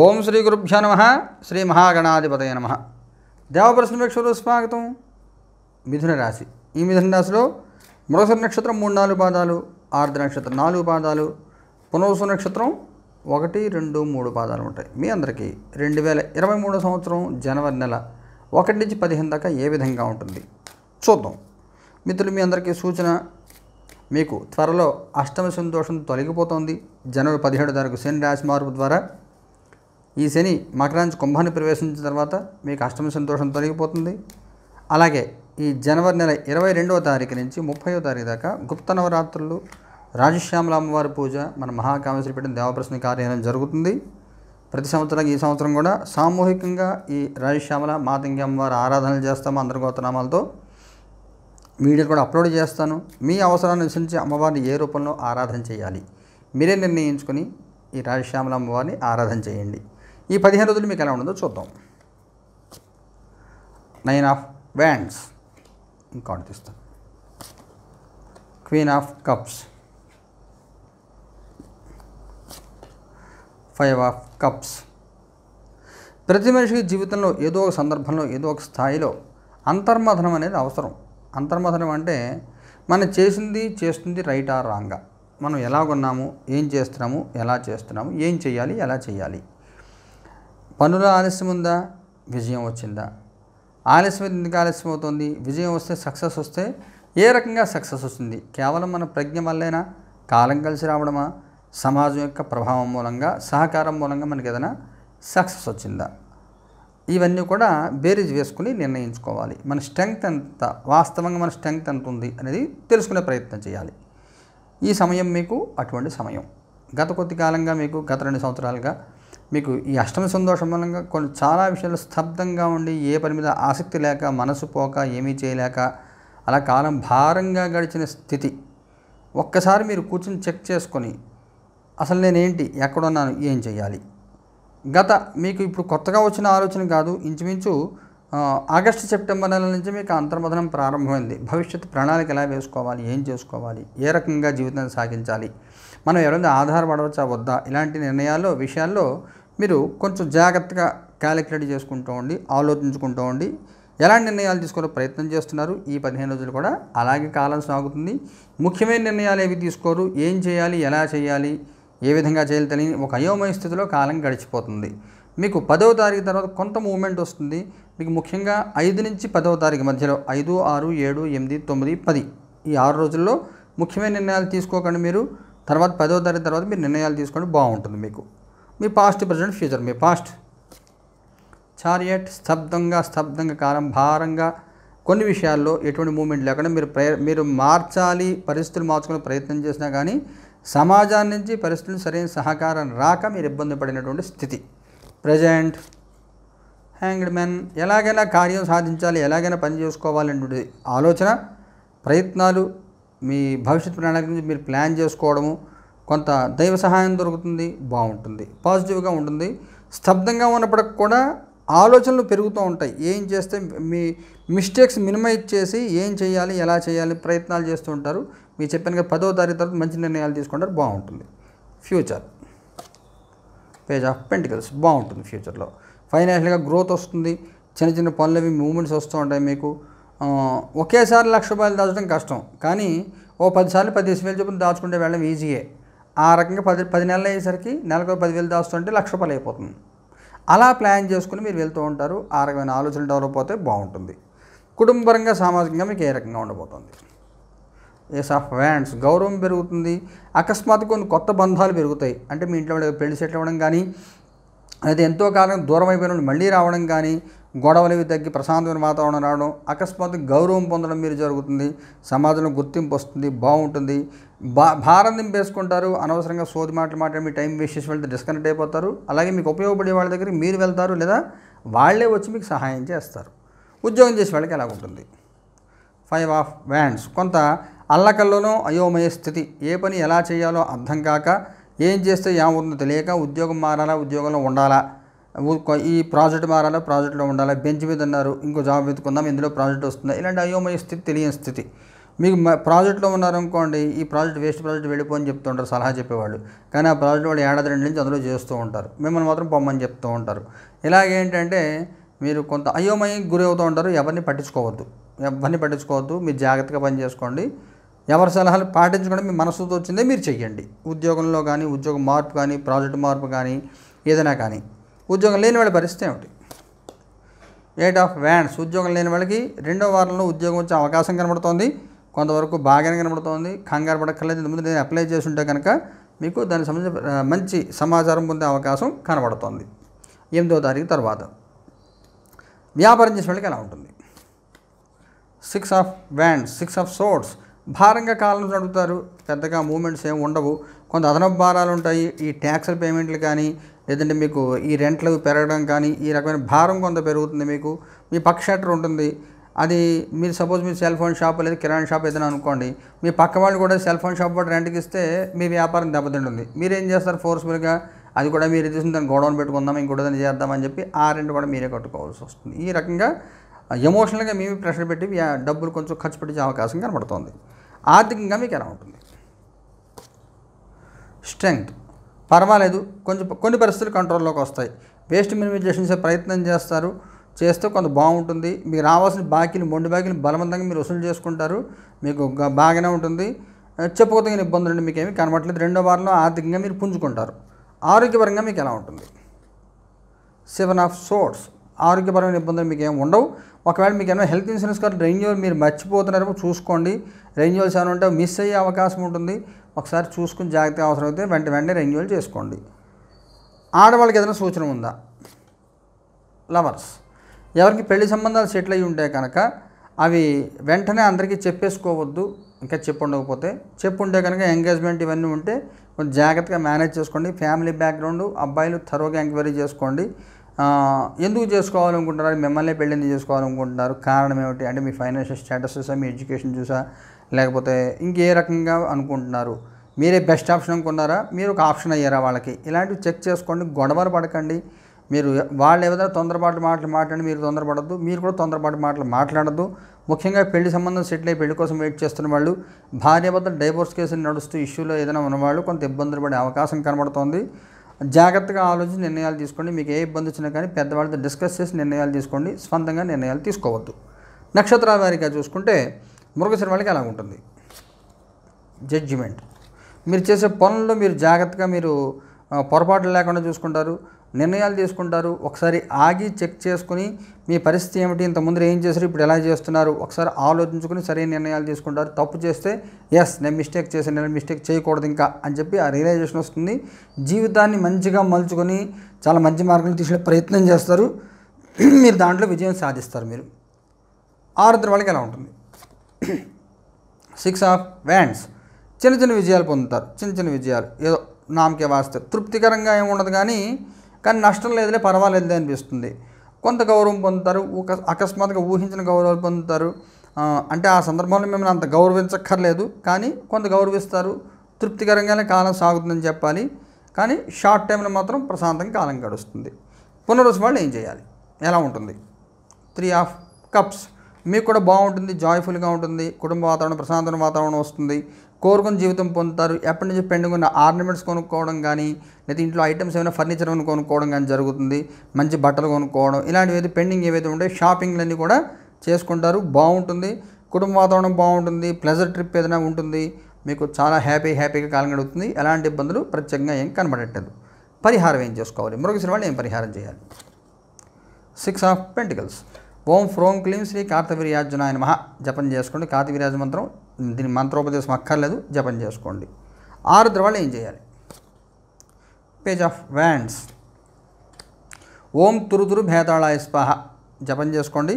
ఓం శ్రీ గురుభ్యో నమ శ్రీ మహాగణాధిపతయ నమ దేవప్రశ్నవేక్షలు స్వాగతం మిథున రాశి ఈ మిథున రాశిలో మృగసు నక్షత్రం మూడు నాలుగు పాదాలు ఆర్ద్ర నక్షత్రం నాలుగు పాదాలు పునవసు నక్షత్రం ఒకటి రెండు మూడు పాదాలు ఉంటాయి మీ అందరికీ రెండు వేల ఇరవై మూడో సంవత్సరం జనవరి నెల ఒకటి నుంచి పదిహేను దాకా ఏ విధంగా ఉంటుంది చూద్దాం మిత్రులు మీ అందరికీ సూచన మీకు త్వరలో అష్టమ సంతోషం తొలగిపోతుంది జనవరి పదిహేడు తారీఖు శని రాశి మార్పు ద్వారా ఈ శని మకరాంచి కుంభాన్ని ప్రవేశించిన తర్వాత మీకు అష్టమ సంతోషం తొలగిపోతుంది అలాగే ఈ జనవరి నెల ఇరవై రెండవ తారీఖు నుంచి ముప్పైవ తారీఖు దాకా గుప్త నవరాత్రులు రాజశ్యామల అమ్మవారి పూజ మన మహాకామేశ్వరి పెట్టిన దేవప్రశ్న కార్యాలయం జరుగుతుంది ప్రతి సంవత్సరం ఈ సంవత్సరం కూడా సామూహికంగా ఈ రాజశ్యామల మాతంగి అమ్మవారి ఆరాధనలు చేస్తాము అందరి గోతనామాలతో వీడియో కూడా అప్లోడ్ చేస్తాను మీ అవసరాన్ని అనుసరించి అమ్మవారిని ఏ రూపంలో ఆరాధన చేయాలి మీరే నిర్ణయించుకొని ఈ రాజశ్యామల అమ్మవారిని ఆరాధన చేయండి ఈ పదిహేను రోజులు మీకు ఎలా ఉండదో చూద్దాం నైన్ ఆఫ్ వ్యాండ్స్ ఇంకా తీస్తాను queen of cups five of cups ప్రతి మనిషికి జీవితంలో ఏదో ఒక సందర్భంలో ఏదో ఒక స్థాయిలో అంతర్మథనం అనేది అవసరం అంతర్మథనం అంటే మనం చేసింది చేస్తుంది రైట్ ఆర్ రాంగా మనం ఎలాగొన్నాము ఏం చేస్తున్నాము ఎలా చేస్తున్నాము ఏం చేయాలి ఎలా చేయాలి పనులు ఆలస్యం ఉందా విజయం వచ్చిందా ఆలస్యం ఎందుకు ఆలస్యం అవుతుంది విజయం వస్తే సక్సెస్ వస్తే ఏ రకంగా సక్సెస్ వస్తుంది కేవలం మన ప్రజ్ఞ వల్లేనా కాలం కలిసి రావడమా సమాజం యొక్క ప్రభావం మూలంగా సహకారం మూలంగా మనకి ఏదైనా సక్సెస్ వచ్చిందా ఇవన్నీ కూడా బేరీజ్ వేసుకుని నిర్ణయించుకోవాలి మన స్ట్రెంగ్త్ ఎంత వాస్తవంగా మన స్ట్రెంగ్త్ ఎంత ఉంది అనేది తెలుసుకునే ప్రయత్నం చేయాలి ఈ సమయం మీకు అటువంటి సమయం గత కొద్ది కాలంగా మీకు గత రెండు సంవత్సరాలుగా మీకు ఈ అష్టమ సంతోషం మూలంగా కొన్ని చాలా విషయాలు స్తబ్దంగా ఉండి ఏ పని మీద ఆసక్తి లేక మనసు పోక ఏమీ చేయలేక అలా కాలం భారంగా గడిచిన స్థితి ఒక్కసారి మీరు కూర్చుని చెక్ చేసుకొని అసలు నేనేంటి ఎక్కడున్నాను ఏం చేయాలి గత మీకు ఇప్పుడు కొత్తగా వచ్చిన ఆలోచన కాదు ఇంచుమించు ఆగస్టు సెప్టెంబర్ నెల నుంచి మీకు అంతర్మధనం ప్రారంభమైంది భవిష్యత్ ప్రణాళిక ఎలా వేసుకోవాలి ఏం చేసుకోవాలి ఏ రకంగా జీవితాన్ని సాగించాలి మనం ఎవరైనా ఆధారపడవచ్చా వద్దా ఇలాంటి నిర్ణయాల్లో విషయాల్లో మీరు కొంచెం జాగ్రత్తగా క్యాలిక్యులేట్ చేసుకుంటూ ఉండి ఆలోచించుకుంటూ ఉండి ఎలాంటి నిర్ణయాలు తీసుకోవాలో ప్రయత్నం చేస్తున్నారు ఈ పదిహేను రోజులు కూడా అలాగే కాలం సాగుతుంది ముఖ్యమైన నిర్ణయాలు ఏవి తీసుకోరు ఏం చేయాలి ఎలా చేయాలి ఏ విధంగా చేయాలి తెలియని ఒక అయోమయ స్థితిలో కాలం గడిచిపోతుంది మీకు పదవ తారీఖు తర్వాత కొంత మూమెంట్ వస్తుంది మీకు ముఖ్యంగా ఐదు నుంచి పదవ తారీఖు మధ్యలో ఐదు ఆరు ఏడు ఎనిమిది తొమ్మిది పది ఈ ఆరు రోజుల్లో ముఖ్యమైన నిర్ణయాలు తీసుకోకండి మీరు తర్వాత పదవ తారీఖు తర్వాత మీరు నిర్ణయాలు తీసుకోండి బాగుంటుంది మీకు మీ పాస్ట్ ప్రజెంట్ ఫ్యూచర్ మీ పాస్ట్ చారియట్ స్తబ్దంగా స్తబ్దంగా కాలం భారంగా కొన్ని విషయాల్లో ఎటువంటి మూమెంట్ లేకుండా మీరు ప్రయ మీరు మార్చాలి పరిస్థితులు మార్చుకునే ప్రయత్నం చేసినా కానీ సమాజాన్ని నుంచి పరిస్థితులు సరైన సహకారం రాక మీరు ఇబ్బంది పడినటువంటి స్థితి ప్రజెంట్ హ్యాంగ్డ్ మెన్ ఎలాగైనా కార్యం సాధించాలి ఎలాగైనా పని చేసుకోవాలనేటువంటి ఆలోచన ప్రయత్నాలు మీ భవిష్యత్ ప్రణాళిక నుంచి మీరు ప్లాన్ చేసుకోవడము కొంత దైవ సహాయం దొరుకుతుంది బాగుంటుంది పాజిటివ్గా ఉంటుంది స్తబ్దంగా ఉన్నప్పటికి కూడా ఆలోచనలు పెరుగుతూ ఉంటాయి ఏం చేస్తే మీ మిస్టేక్స్ మినిమైజ్ చేసి ఏం చేయాలి ఎలా చేయాలి ప్రయత్నాలు చేస్తూ ఉంటారు మీరు చెప్పిన పదో తారీఖు తర్వాత మంచి నిర్ణయాలు తీసుకుంటారు బాగుంటుంది ఫ్యూచర్ పేజ్ ఆఫ్ పెంటికల్స్ బాగుంటుంది ఫ్యూచర్లో ఫైనాన్షియల్గా గ్రోత్ వస్తుంది చిన్న చిన్న పనులు అవి మూమెంట్స్ వస్తూ ఉంటాయి మీకు ఒకేసారి లక్ష రూపాయలు దాచడం కష్టం కానీ ఓ పదిసార్లు పదిహేను వేలు చొప్పున దాచుకుంటే వెళ్ళడం ఈజీయే ఆ రకంగా పది పది నెలలు అయ్యేసరికి నెలకు పదివేలు దాస్తుంటే లక్ష రూపాయలు అయిపోతుంది అలా ప్లాన్ చేసుకుని మీరు వెళ్తూ ఉంటారు ఆ రకమైన ఆలోచన డెవలప్ అవుతే బాగుంటుంది కుటుంబపరంగా సామాజికంగా మీకు ఏ రకంగా ఉండబోతుంది ఎస్ ఆఫ్ వ్యాండ్స్ గౌరవం పెరుగుతుంది అకస్మాత్ కొన్ని కొత్త బంధాలు పెరుగుతాయి అంటే మీ ఇంట్లో పెళ్లి సెటిల్ అవ్వడం కానీ అది ఎంతో కాలం దూరం అయిపోయిన మళ్ళీ రావడం కానీ గొడవలు తగ్గి ప్రశాంతమైన వాతావరణం రావడం అకస్మాత్తు గౌరవం పొందడం మీరు జరుగుతుంది సమాజంలో గుర్తింపు వస్తుంది బాగుంటుంది బా భారం దింపేసుకుంటారు అనవసరంగా సోది మాటలు మాట్లాడి మీ టైం వేస్ట్ చేసి వెళ్తే డిస్కనెక్ట్ అయిపోతారు అలాగే మీకు ఉపయోగపడే వాళ్ళ దగ్గర మీరు వెళ్తారు లేదా వాళ్ళే వచ్చి మీకు సహాయం చేస్తారు ఉద్యోగం చేసే వాళ్ళకి ఎలా ఉంటుంది ఫైవ్ ఆఫ్ వ్యాండ్స్ కొంత అల్లకల్లోనూ అయోమయ స్థితి ఏ పని ఎలా చేయాలో అర్థం కాక ఏం చేస్తే ఏమవుతుందో తెలియక ఉద్యోగం మారాలా ఉద్యోగంలో ఉండాలా ఈ ప్రాజెక్ట్ మారాలా ప్రాజెక్ట్లో ఉండాలా బెంచ్ మీద ఉన్నారు ఇంకో జాబ్ వెతుకుందాం ఇందులో ప్రాజెక్ట్ వస్తుందా ఇలాంటి అయోమయ స్థితి తెలియని స్థితి మీకు ప్రాజెక్టులో ఉన్నారనుకోండి ఈ ప్రాజెక్ట్ వేస్ట్ ప్రాజెక్ట్ వెళ్ళిపోని చెప్తూ చెప్తుంటారు సలహా చెప్పేవాళ్ళు కానీ ఆ ప్రాజెక్ట్ వాళ్ళు ఏడాది రెండు నుంచి అందులో చేస్తూ ఉంటారు మిమ్మల్ని మాత్రం పొమ్మని చెప్తూ ఉంటారు ఇలాగేంటంటే మీరు కొంత అయోమయం గురి అవుతూ ఉంటారు ఎవరిని పట్టించుకోవద్దు ఎవరిని పట్టించుకోవద్దు మీరు జాగ్రత్తగా పని చేసుకోండి ఎవరి సలహాలు పాటించకుండా మీ మనసుతో వచ్చిందే మీరు చెయ్యండి ఉద్యోగంలో కానీ ఉద్యోగ మార్పు కానీ ప్రాజెక్ట్ మార్పు కానీ ఏదైనా కానీ ఉద్యోగం లేని వాళ్ళ పరిస్థితి ఏమిటి ఎయిట్ ఆఫ్ వ్యాన్స్ ఉద్యోగం లేని వాళ్ళకి రెండో వారంలో ఉద్యోగం వచ్చే అవకాశం కనబడుతోంది కొంతవరకు బాగానే కనబడుతోంది కంగారు పడక్కర్లేదు ఇంతకుముందు నేను అప్లై ఉంటే కనుక మీకు దానికి సంబంధించి మంచి సమాచారం పొందే అవకాశం కనబడుతోంది ఎనిమిదో తారీఖు తర్వాత వ్యాపారం చేసిన వాళ్ళకి ఎలా ఉంటుంది six of wands six of swords భారంగా కాలం నడుపుతారు పెద్దగా మూమెంట్స్ ఏమి ఉండవు కొంత అదనపు భారాలు ఉంటాయి ఈ ట్యాక్స్ పేమెంట్లు కానీ లేదంటే మీకు ఈ రెంట్లు పెరగడం కానీ ఈ రకమైన భారం కొంత పెరుగుతుంది మీకు మీ పక్ష ఉంటుంది అది మీరు సపోజ్ మీరు సెల్ ఫోన్ షాప్ లేదా కిరాణా షాప్ ఏదైనా అనుకోండి మీ పక్క వాళ్ళు కూడా సెల్ ఫోన్ షాప్ కూడా రెంట్కి ఇస్తే మీ వ్యాపారం దెబ్బతింటుంది మీరేం చేస్తారు ఫోర్స్ఫుల్గా అది కూడా మీరు తీసుకుని దాన్ని గోడౌన్ పెట్టుకుందాం ఇంకోటి చేద్దామని చెప్పి ఆ రెండు కూడా మీరే కట్టుకోవాల్సి వస్తుంది ఈ రకంగా ఎమోషనల్గా మేము ప్రెషర్ పెట్టి డబ్బులు కొంచెం ఖర్చు పెట్టించే అవకాశం కనబడుతుంది ఆర్థికంగా మీకు ఎలా ఉంటుంది స్ట్రెంగ్త్ పర్వాలేదు కొంచెం కొన్ని పరిస్థితులు కంట్రోల్లోకి వస్తాయి వేస్ట్ మినిమైజేషన్ చేసే ప్రయత్నం చేస్తారు చేస్తే కొంత బాగుంటుంది మీకు రావాల్సిన బాకీలు మొండి బాకీలు బలవంతంగా మీరు వసూలు చేసుకుంటారు మీకు బాగానే ఉంటుంది చెప్పుకోదగిన ఇబ్బందులు మీకు ఏమి కనబడలేదు రెండో వారంలో ఆర్థికంగా మీరు పుంజుకుంటారు ఆరోగ్యపరంగా మీకు ఎలా ఉంటుంది సెవెన్ ఆఫ్ సోర్స్ ఆరోగ్యపరమైన ఇబ్బందులు మీకు ఏమి ఉండవు ఒకవేళ మీకు ఏమైనా హెల్త్ ఇన్సూరెన్స్ కార్డు రెన్యూవల్ మీరు మర్చిపోతున్నారో చూసుకోండి రెన్యువల్స్ ఏమైనా ఉంటే మిస్ అయ్యే అవకాశం ఉంటుంది ఒకసారి చూసుకుని జాగ్రత్తగా అవసరం అయితే వెంట వెంటనే రెన్యూవల్ చేసుకోండి ఆడవాళ్ళకి ఏదైనా సూచన ఉందా లవర్స్ ఎవరికి పెళ్లి సంబంధాలు సెటిల్ అయ్యి ఉంటే కనుక అవి వెంటనే అందరికీ చెప్పేసుకోవద్దు ఇంకా చెప్పు ఉండకపోతే చెప్పు ఉంటే కనుక ఎంగేజ్మెంట్ ఇవన్నీ ఉంటే కొంచెం జాగ్రత్తగా మేనేజ్ చేసుకోండి ఫ్యామిలీ బ్యాక్గ్రౌండ్ అబ్బాయిలు థరోగా ఎంక్వైరీ చేసుకోండి ఎందుకు చేసుకోవాలనుకుంటున్నారు మిమ్మల్ని పెళ్ళింది చేసుకోవాలనుకుంటున్నారు కారణం ఏమిటి అంటే మీ ఫైనాన్షియల్ స్టేటస్ చూసా మీ ఎడ్యుకేషన్ చూసా లేకపోతే ఇంకే రకంగా అనుకుంటున్నారు మీరే బెస్ట్ ఆప్షన్ అనుకున్నారా మీరు ఒక ఆప్షన్ అయ్యారా వాళ్ళకి ఇలాంటివి చెక్ చేసుకోండి గొడవలు పడకండి మీరు వాళ్ళు ఏదైనా తొందరపాటు మాటలు మాట్లాడి మీరు తొందరపడద్దు మీరు కూడా తొందరపాటు మాటలు మాట్లాడద్దు ముఖ్యంగా పెళ్లి సంబంధం సెటిల్ అయ్యి పెళ్లి కోసం వెయిట్ చేస్తున్న వాళ్ళు భార్య వద్ద డైవోర్స్ కేసులు నడుస్తూ ఇష్యూలో ఏదైనా ఉన్నవాళ్ళు కొంత ఇబ్బందులు పడే అవకాశం కనబడుతోంది జాగ్రత్తగా ఆలోచించి నిర్ణయాలు తీసుకోండి మీకు ఏ ఇబ్బంది వచ్చినా కానీ పెద్దవాళ్ళతో డిస్కస్ చేసి నిర్ణయాలు తీసుకోండి స్వంతంగా నిర్ణయాలు తీసుకోవద్దు నక్షత్ర వారిగా చూసుకుంటే మృగశిర వాళ్ళకి అలా ఉంటుంది జడ్జిమెంట్ మీరు చేసే పనుల్లో మీరు జాగ్రత్తగా మీరు పొరపాట్లు లేకుండా చూసుకుంటారు నిర్ణయాలు తీసుకుంటారు ఒకసారి ఆగి చెక్ చేసుకుని మీ పరిస్థితి ఏమిటి ఇంత ముందు ఏం చేశారు ఇప్పుడు ఎలా చేస్తున్నారు ఒకసారి ఆలోచించుకుని సరైన నిర్ణయాలు తీసుకుంటారు తప్పు చేస్తే ఎస్ నేను మిస్టేక్ చేసే నేను మిస్టేక్ చేయకూడదు ఇంకా అని చెప్పి ఆ రియలైజేషన్ వస్తుంది జీవితాన్ని మంచిగా మలుచుకొని చాలా మంచి మార్గంలో తీసుకునే ప్రయత్నం చేస్తారు మీరు దాంట్లో విజయం సాధిస్తారు మీరు ఆరుద్ర వాళ్ళకి ఎలా ఉంటుంది సిక్స్ ఆఫ్ వ్యాండ్స్ చిన్న చిన్న విజయాలు పొందుతారు చిన్న చిన్న విజయాలు ఏదో నామకే వాస్తే తృప్తికరంగా ఏమి ఉండదు కానీ కానీ నష్టం లేదులే పర్వాలేదు అనిపిస్తుంది కొంత గౌరవం పొందుతారు ఒక అకస్మాత్తుగా ఊహించిన గౌరవం పొందుతారు అంటే ఆ సందర్భంలో మిమ్మల్ని అంత గౌరవించక్కర్లేదు కానీ కొంత గౌరవిస్తారు తృప్తికరంగానే కాలం సాగుతుందని చెప్పాలి కానీ షార్ట్ టైంలో మాత్రం ప్రశాంతంగా కాలం గడుస్తుంది పునరుసు వాళ్ళు ఏం చేయాలి ఎలా ఉంటుంది త్రీ ఆఫ్ కప్స్ మీకు కూడా బాగుంటుంది జాయ్ఫుల్గా ఉంటుంది కుటుంబ వాతావరణం ప్రశాంతమైన వాతావరణం వస్తుంది కోరుకున్న జీవితం పొందుతారు ఎప్పటి నుంచి పెండింగ్ ఉన్న ఆర్నమెంట్స్ కొనుక్కోవడం కానీ లేదా ఇంట్లో ఐటమ్స్ ఏమైనా ఫర్నిచర్ ఏమైనా కొనుక్కోవడం కానీ జరుగుతుంది మంచి బట్టలు కొనుక్కోవడం ఇలాంటివి అయితే పెండింగ్ ఏవైతే ఉంటాయో షాపింగ్లన్నీ కూడా చేసుకుంటారు బాగుంటుంది కుటుంబ వాతావరణం బాగుంటుంది ప్లెజర్ ట్రిప్ ఏదైనా ఉంటుంది మీకు చాలా హ్యాపీ హ్యాపీగా కాలం గడుగుతుంది ఎలాంటి ఇబ్బందులు ప్రత్యేకంగా ఏం కనబడట్లేదు పరిహారం ఏం చేసుకోవాలి మరొకసారి వాళ్ళు ఏం పరిహారం చేయాలి సిక్స్ ఆఫ్ పెంటికల్స్ ఓం ఫ్రోం క్లీం శ్రీ కార్తవీర్యార్జునాయ మహా జపం చేసుకోండి కార్తవీర్యాజ మంత్రం దీని మంత్రోపదేశం అక్కర్లేదు జపం చేసుకోండి ఆరు ద్రవాలు ఏం చేయాలి పేజ్ ఆఫ్ వ్యాండ్స్ ఓం తురుతురు భేదాళాయ స్పహ జపం చేసుకోండి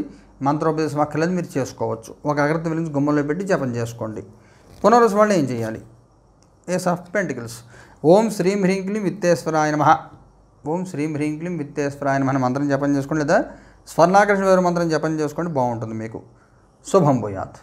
మంత్రోపదేశం అక్కర్లేదు మీరు చేసుకోవచ్చు ఒక అగ్రత విలించి గుమ్మంలో పెట్టి జపం చేసుకోండి పునరుసు వాళ్ళు ఏం చేయాలి ఏస్ ఆఫ్ పెంటికల్స్ ఓం శ్రీం హ్రీం క్లీం విత్తేశ్వరాయ నమ ఓం శ్రీం హ్రీం క్లీం విత్తేశ్వరాయ నమ మంత్రం జపం చేసుకోండి లేదా స్వర్ణాకర్షణ వేరు మంత్రం జపం చేసుకోండి బాగుంటుంది మీకు శుభం భూయాత్